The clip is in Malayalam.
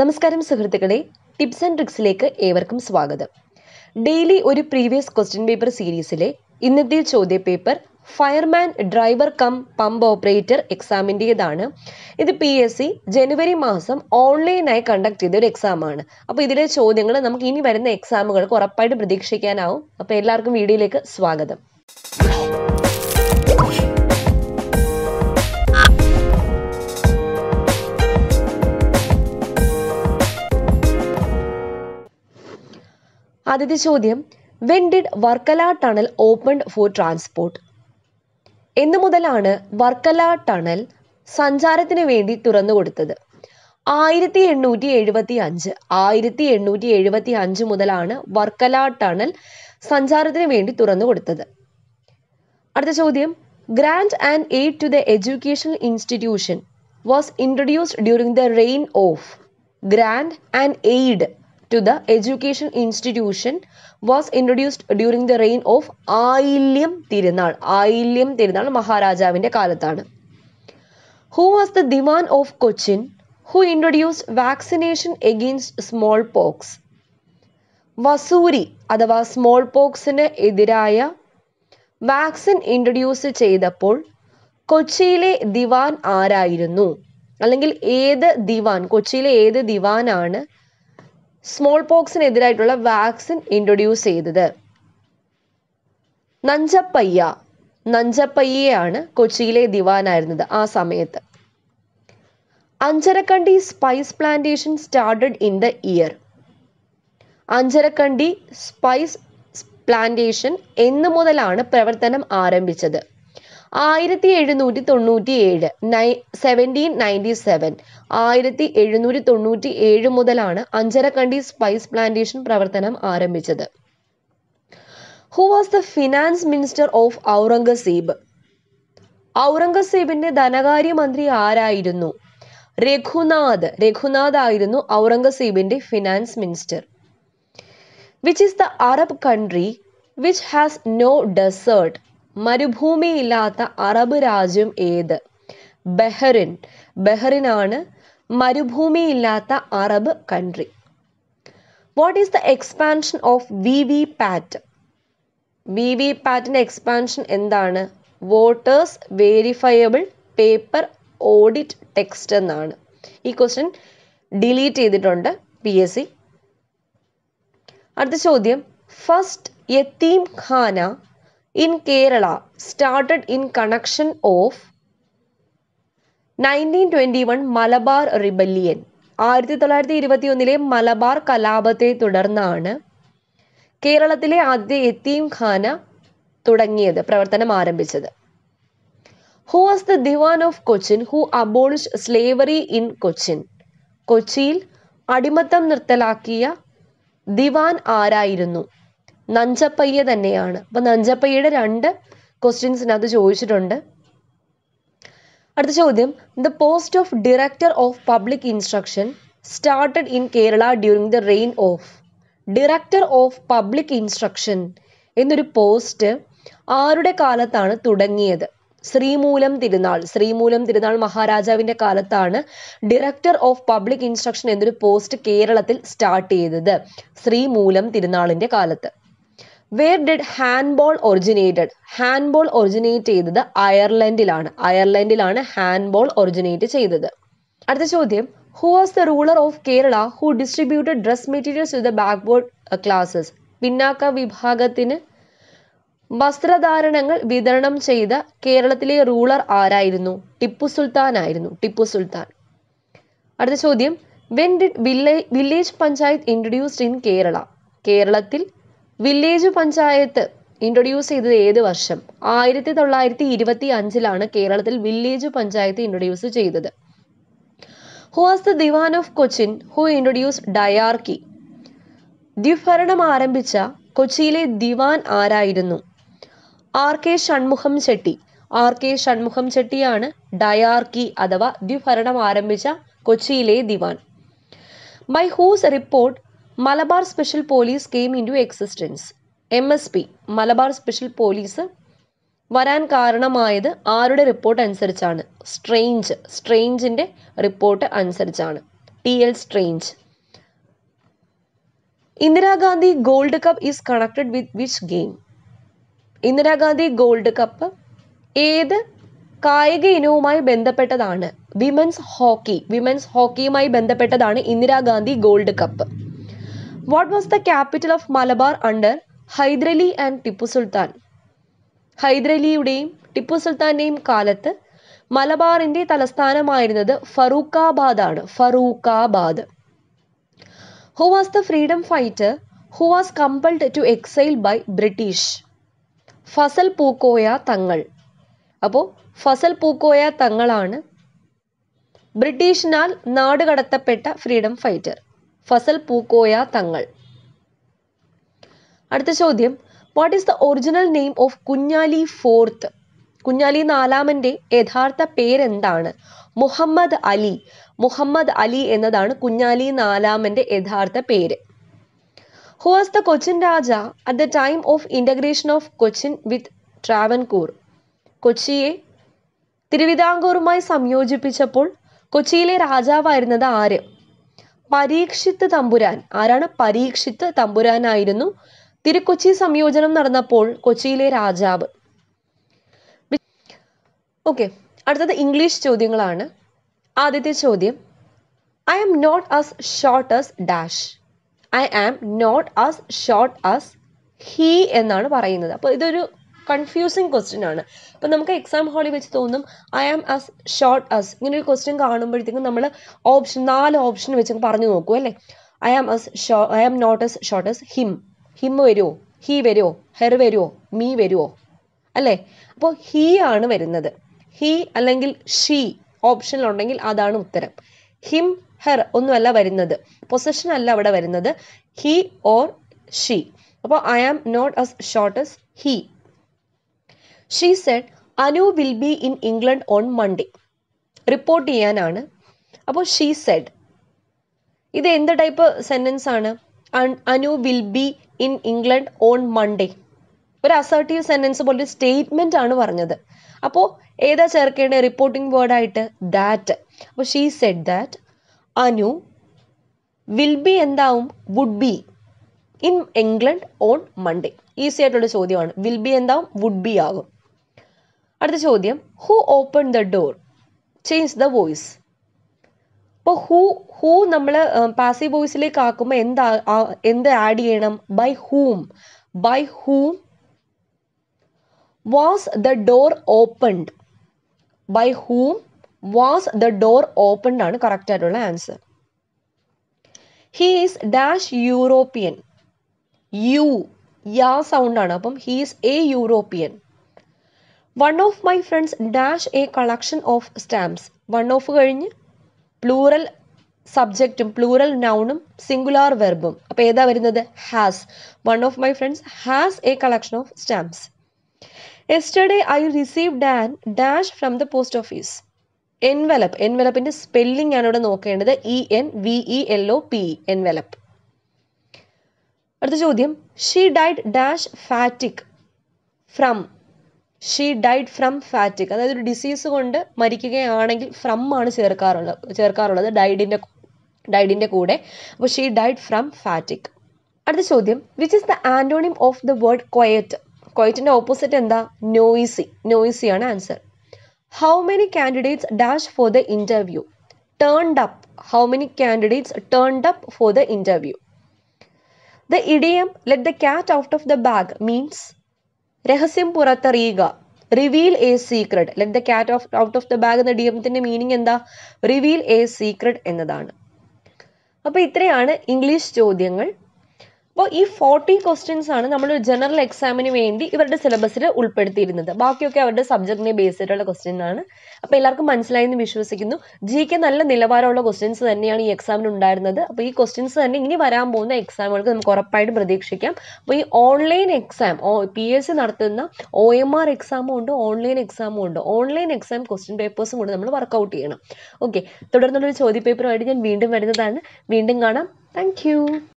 നമസ്കാരം സുഹൃത്തുക്കളെ ടിപ്സ് ആൻഡ് ട്രിക്സിലേക്ക് ഏവർക്കും സ്വാഗതം ഡെയിലി ഒരു പ്രീവിയസ് ക്വസ്റ്റ്യൻ പേപ്പർ സീരീസിലെ ഇന്നത്തെ ചോദ്യ paper fireman driver cum pump operator എക്സാമിൻ്റെതാണ് ഇത് പി എസ് സി ജനുവരി മാസം ഓൺലൈനായി കണ്ടക്ട് ചെയ്ത ഒരു എക്സാമാണ് അപ്പോൾ ഇതിലെ ചോദ്യങ്ങൾ നമുക്ക് ഇനി വരുന്ന എക്സാമുകൾക്ക് ഉറപ്പായിട്ട് പ്രതീക്ഷിക്കാനാവും അപ്പോൾ എല്ലാവർക്കും വീഡിയോയിലേക്ക് സ്വാഗതം ആദ്യത്തെ ചോദ്യം when did Varkala tunnel open for transport എന്നു മുതലാണ് വർക്കല ടണൽ സഞ്ചാരത്തിന് വേണ്ടി തുറന്നു കൊടുത്തത് ആയിരത്തി എണ്ണൂറ്റി എഴുപത്തി അഞ്ച് ആയിരത്തി എണ്ണൂറ്റി എഴുപത്തി അഞ്ച് മുതലാണ് വർക്കല ടണൽ സഞ്ചാരത്തിന് വേണ്ടി തുറന്നു കൊടുത്തത് അടുത്ത ചോദ്യം grant and aid to the educational institution was introduced during the reign of grant and aid to the education institution was introduced during the reign of Ayilyam Thirunal Ayilyam Thirunal മഹാരാജാവിൻ്റെ കാലത്താണ് who was the Diwan of Cochin who introduced vaccination against smallpox വസൂരി അഥവാ സ്മോൾ പോക്സിന് എതിരായ വാക്സിൻ ഇൻട്രൊഡ്യൂസ് ചെയ്തപ്പോൾ കൊച്ചിയിലെ ദിവാൻ ആരായിരുന്നു അല്ലെങ്കിൽ ഏത് ദിവാൻ കൊച്ചിയിലെ ഏത് ദിവാനാണ് സ്മോൾ പോക്സിനെതിരായിട്ടുള്ള വാക്സിൻ ഇൻട്രൊഡ്യൂസ് ചെയ്തത് നഞ്ചപ്പയ്യ നഞ്ചപ്പയ്യയാണ് കൊച്ചിയിലെ ദിവാനായിരുന്നത് ആ സമയത്ത് Anjarakandy spice plantation started in the year Anjarakandy spice plantation എന്ന് മുതലാണ് പ്രവർത്തനം ആരംഭിച്ചത് ആയിരത്തി എഴുന്നൂറ്റി തൊണ്ണൂറ്റി ഏഴ് നൈ സെവൻറ്റീൻ നയൻറ്റി സെവൻ ആയിരത്തി എഴുന്നൂറ്റി തൊണ്ണൂറ്റി ഏഴ് മുതലാണ് അഞ്ചരക്കണ്ടി സ്പൈസ് പ്ലാന്റേഷൻ പ്രവർത്തനം ആരംഭിച്ചത് who was the finance minister of Aurangzeb ഔറംഗസീബിന്റെ ധനകാര്യമന്ത്രി ആരായിരുന്നു രഘുനാഥ് രഘുനാഥ് ആയിരുന്നു ഔറംഗസീബിന്റെ finance minister which is the Arab country which has no desert മരുഭൂമിയില്ലാത്ത അറബ് രാജ്യം ഏത് ബഹറിൻ ബഹറിനാണ് മരുഭൂമിയില്ലാത്ത Arab country what is the expansion of V V PAT V V പാറ്റിന്റെ എക്സ്പാൻഷൻ എന്താണ് voters verifiable paper audit text എന്നാണ് ഈ ക്വസ്റ്റ്യൻ ഡിലീറ്റ് ചെയ്തിട്ടുണ്ട് പി എസ് സി അടുത്ത ചോദ്യം ഫസ്റ്റ് യത്തീം ഖാന in Kerala started in connection of nineteen twenty one Malabar rebellion ആയിരത്തി തൊള്ളായിരത്തി ഇരുപത്തി ഒന്നിലെ മലബാർ കലാപത്തെ തുടർന്നാണ് കേരളത്തിലെ ആദ്യ എത്തീം ഖാന തുടങ്ങിയത് പ്രവർത്തനം ആരംഭിച്ചത് who was the Diwan of Cochin who abolish slavery in Cochin കൊച്ചിയിൽ അടിമത്തം നിർത്തലാക്കിയ ദിവാൻ ആരായിരുന്നു നഞ്ചപ്പയ്യ തന്നെയാണ് അപ്പൊ നഞ്ചപ്പയ്യയുടെ രണ്ട് ക്വസ്റ്റ്യൻസിനകത്ത് ചോദിച്ചിട്ടുണ്ട് അടുത്ത ചോദ്യം the post of director of public instruction started in Kerala during the reign of director of public instruction എന്നൊരു പോസ്റ്റ് ആരുടെ കാലത്താണ് തുടങ്ങിയത് ശ്രീമൂലം തിരുനാൾ ശ്രീമൂലം തിരുനാൾ മഹാരാജാവിൻ്റെ കാലത്താണ് ഡയറക്ടർ ഓഫ് പബ്ലിക് ഇൻസ്ട്രക്ഷൻ എന്നൊരു പോസ്റ്റ് കേരളത്തിൽ സ്റ്റാർട്ട് ചെയ്തത് ശ്രീമൂലം തിരുനാളിൻ്റെ കാലത്ത് where did handball originated handball originate ചെയ്തത് അയർലൻഡിലാണ് അയർലൻഡിലാണ് ഹാൻഡ്ബോൾ ഒറിജിനേറ്റ് ചെയ്തത് അടുത്ത ചോദ്യം who was the ruler of Kerala who distributed dress materials to the backward classes പിന്നാക്ക വിഭാഗത്തിന് വസ്ത്രധാരണങ്ങൾ വിതരണം ചെയ്ത കേരളത്തിലെ റൂളർ ആരായിരുന്നു ടിപ്പു സുൽത്താൻ ആയിരുന്നു ടിപ്പു സുൽത്താൻ അടുത്ത ചോദ്യം when did village village panchayat introduced in Kerala കേരളത്തിൽ വില്ലേജ് പഞ്ചായത്ത് ഇൻട്രൊഡ്യൂസ് ചെയ്തത് ഏത് വർഷം ആയിരത്തി തൊള്ളായിരത്തി ഇരുപത്തി അഞ്ചിലാണ് കേരളത്തിൽ വില്ലേജ് പഞ്ചായത്ത് ഇൻട്രൊഡ്യൂസ് ചെയ്തത് who was the Diwan of Cochin who introduce diarchy ദ്വിഭരണം ആരംഭിച്ച കൊച്ചിയിലെ ദിവാൻ ആരായിരുന്നു R K Shanmukham Chetty R K Shanmukham ചെട്ടിയാണ് ഡയാർക്കി അഥവാ ദ്വിഭരണം ആരംഭിച്ച കൊച്ചിയിലെ Diwan by whose report Malabar special police came into existence M S P Malabar special police വരാൻ കാരണമായത് ആരുടെ റിപ്പോർട്ട് അനുസരിച്ചാണ് സ്ട്രെയിഞ്ച് സ്ട്രെയിഞ്ചിൻ്റെ റിപ്പോർട്ട് അനുസരിച്ചാണ് T L Strange Indira Gandhi gold cup is connected with which game Indira Gandhi gold cup ഏത് കായിക ഇനവുമായി ബന്ധപ്പെട്ടതാണ് വിമൻസ് ഹോക്കി വിമൻസ് ഹോക്കിയുമായി ബന്ധപ്പെട്ടതാണ് Indira Gandhi gold cup What was the capital of Malabar under Hyder Ali and Tipu Sultan ഹൈദ്രലിയുടെയും ടിപ്പു സുൽത്താന്റെയും കാലത്ത് മലബാറിന്റെ തലസ്ഥാനമായിരുന്നത് ഫറൂഖാബാദ് ആണ് Farrukhabad who was the freedom fighter who was compelled to exile by British Fazal Pookoya Thangal അപ്പോൾ ഫസൽ പൂക്കോയ തങ്ങളാണ് ബ്രിട്ടീഷിനാൽ നാടുകടത്തപ്പെട്ട ഫ്രീഡം ഫൈറ്റർ ഫസൽ പൂക്കോയ തങ്ങൾ അടുത്ത ചോദ്യം what is the original name of Kunjali fourth Kunjali നാലാമൻ്റെ യഥാർത്ഥ പേരെന്താണ് മുഹമ്മദ് അലി മുഹമ്മദ് അലി എന്നതാണ് കുഞ്ഞാലി നാലാമൻ്റെ യഥാർത്ഥ പേര് who was the Cochin raja at the time of integration of Cochin with Travancore കൊച്ചിയെ തിരുവിതാംകൂറുമായി സംയോജിപ്പിച്ചപ്പോൾ കൊച്ചിയിലെ രാജാവായിരുന്നത് ആര് പരീക്ഷിത്ത് തമ്പുരാൻ ആരാണ് പരീക്ഷിത്ത് തമ്പുരാനായിരുന്നു തിരുക്കൊച്ചി സംയോജനം നടന്നപ്പോൾ കൊച്ചിയിലെ രാജാവ് ഓക്കെ അടുത്തത് ഇംഗ്ലീഷ് ചോദ്യങ്ങളാണ് ആദ്യത്തെ ചോദ്യം I am not as short as dash I am not as short as he എന്നാണ് പറയുന്നത് അപ്പോൾ ഇതൊരു കൺഫ്യൂസിങ് ക്വസ്റ്റ്യൻ ആണ് അപ്പം നമുക്ക് എക്സാം ഹാളിൽ വെച്ച് തോന്നും I am as short as ഇങ്ങനെ ഒരു ക്വസ്റ്റ്യൻ കാണുമ്പോഴത്തേക്കും നമ്മൾ ഓപ്ഷൻ നാല് ഓപ്ഷൻ വെച്ച് പറഞ്ഞു നോക്കൂ അല്ലേ I am as show I am not as short as him him വരുമോ ഹി വരുമോ ഹെർ വരുമോ മീ വരുമോ അല്ലേ അപ്പോൾ ഹി ആണ് വരുന്നത് ഹി അല്ലെങ്കിൽ ഷീ ഓപ്ഷനിലുണ്ടെങ്കിൽ അതാണ് ഉത്തരം ഹിം ഹെർ ഒന്നുമല്ല വരുന്നത് പൊസഷൻ അല്ല അവിടെ വരുന്നത് ഹി ഓർ ഷീ അപ്പോൾ I am not as short as he she said Anu will be in England on Monday report ചെയ്യാനാണ് അപ്പോൾ ഷീ സെഡ് ഇത് എന്ത് ടൈപ്പ് സെൻറ്റൻസ് ആണ് Anu will be in England on Monday ഒരു അസർട്ടീവ് സെൻറ്റൻസ് പോലെ സ്റ്റേറ്റ്മെൻ്റ് ആണ് പറഞ്ഞത് അപ്പോൾ ഏതാ ചേർക്കേണ്ടത് റിപ്പോർട്ടിംഗ് വേർഡായിട്ട് ദാറ്റ് അപ്പോൾ she said that Anu will be എന്താവും would be in England on Monday easy ആയിട്ടുള്ള ചോദ്യമാണ് വിൽ ബി എന്താവും വുഡ് ബി ആകും അടുത്ത ചോദ്യം who open the door change the voice അപ്പോൾ ഹൂ ഹൂ നമ്മൾ പാസീവ് വോയിസിലേക്ക് ആക്കുമ്പോൾ എന്താ എന്ത് ആഡ് ചെയ്യണം by whom by whom was the door opened by whom was the door opened ആണ് കറക്റ്റ് ആയിട്ടുള്ള answer he is dash European യു യാ ആണ് അപ്പം he is a European one of my friends dash a collection of stamps one of കഴിഞ്ഞ് പ്ലൂറൽ സബ്ജക്റ്റും പ്ലൂറൽ നൗണും സിംഗുലാർ വെർബും അപ്പോൾ ഏതാ വരുന്നത് has one of my friends has a collection of stamps yesterday I received an dash from the post office envelope എൻവലപ്പിൻ്റെ സ്പെല്ലിംഗ് ആണ് ഇവിടെ നോക്കേണ്ടത് E N V E L O P envelope അടുത്ത ചോദ്യം she died dash fatigue from she died from fatigue അതായത് ഒരു ഡിസീസ് കൊണ്ട് മരിക്കുകയാണെങ്കിൽ ഫ്രം ആണ് ചേർക്കാറുള്ളത് ചേർക്കാറുള്ളത് ഡൈഡിൻ്റെ ഡൈഡിൻ്റെ കൂടെ അപ്പോൾ ഷീ ഡൈഡ് ഫ്രം ഫാറ്റിക് അടുത്ത ചോദ്യം which is the antonym of the word quiet കൊയറ്റിൻ്റെ ഓപ്പോസിറ്റ് എന്താ നോയിസി നോയിസി ആണ് answer how many candidates dash for the interview turned up how many candidates turned up for the interview the idiom let the cat out of the bag means രഹസ്യം പുറത്തറിയുക reveal a secret let the cat of out of the bag എന്ന നിയമത്തിന്റെ മീനിങ് എന്താ റിവീൽ എ സീക്രട്ട് എന്നതാണ് അപ്പോൾ ഇത്രയാണ് ഇംഗ്ലീഷ് ചോദ്യങ്ങൾ അപ്പോൾ ഈ ഫോർട്ടി ക്വസ്റ്റ്യൻസ് ആണ് നമ്മൾ ജനറൽ എക്സാമിന് വേണ്ടി ഇവരുടെ സിലബസിൽ ഉൾപ്പെടുത്തിയിരുന്നത് ബാക്കിയൊക്കെ അവരുടെ സബ്ജക്റ്റിനെ ബേസ് ചെയ്തിട്ടുള്ള ക്വസ്റ്റ്യൻ ആണ് അപ്പോൾ എല്ലാവർക്കും മനസ്സിലായി എന്ന് വിശ്വസിക്കുന്നു ജി കെ നല്ല നിലവാരമുള്ള ക്വസ്റ്റ്യൻസ് തന്നെയാണ് ഈ എക്സാമിന് ഉണ്ടായിരുന്നത് അപ്പോൾ ഈ ക്വസ്റ്റ്യൻസ് തന്നെ ഇനി വരാൻ പോകുന്ന എക്സാമുകൾക്ക് നമുക്ക് ഉറപ്പായിട്ട് പ്രതീക്ഷിക്കാം അപ്പോൾ ഈ online exam P S C നടത്തുന്ന ഒ എം ആർ എക്സാമും ഉണ്ട് ഓൺലൈൻ എക്സാമും ഉണ്ട് ഓൺലൈൻ എക്സാം ക്വസ്റ്റ്യൻ പേപ്പേഴ്സും കൂടെ നമ്മൾ വർക്കൗട്ട് ചെയ്യണം ഓക്കെ തുടർന്നുള്ളൊരു ചോദ്യ പേപ്പറുമായിട്ട് ഞാൻ വീണ്ടും വരുന്നതാണ് വീണ്ടും കാണാം താങ്ക്